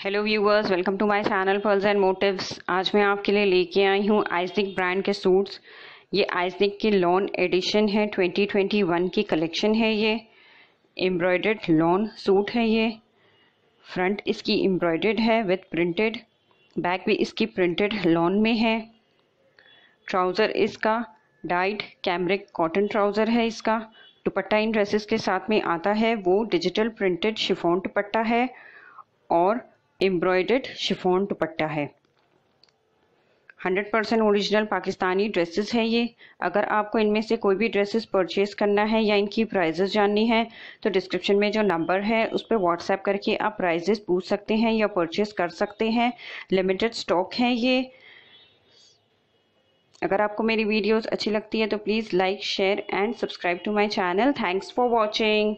hello viewers welcome to my channel Pearls and Motives आज मैं आपके लिए लेके आई हूँ आइसनिक ब्रांड के सूट्स ये आइसनिक के लॉन एडिशन है 2021 की कलेक्शन है ये एम्ब्रॉयडर्ड लॉन सूट है ये फ्रंट इसकी एम्ब्रॉयडर्ड है विथ प्रिंटेड बैक भी इसकी प्रिंटेड लॉन में है ट्राउज़र इसका डाइड कैमरिक कॉटन ट्राउज़र है इसका दुपट्टा इन ड्रेसेस के साथ में आता है वो डिजिटल प्रिंटेड शिफोन दुपट्टा है और एम्ब्रॉयडर्ड शिफोन दुपट्टा है 100% परसेंट ओरिजिनल पाकिस्तानी ड्रेसेस हैं ये अगर आपको इनमें से कोई भी ड्रेसेस परचेज करना है या इनकी प्राइजेस जाननी है तो डिस्क्रिप्शन में जो नंबर है उस पर व्हाट्सएप करके आप प्राइजेस पूछ सकते हैं या परचेज कर सकते हैं लिमिटेड स्टॉक है ये अगर आपको मेरी वीडियोस अच्छी लगती है तो please like share and subscribe to my channel thanks for watching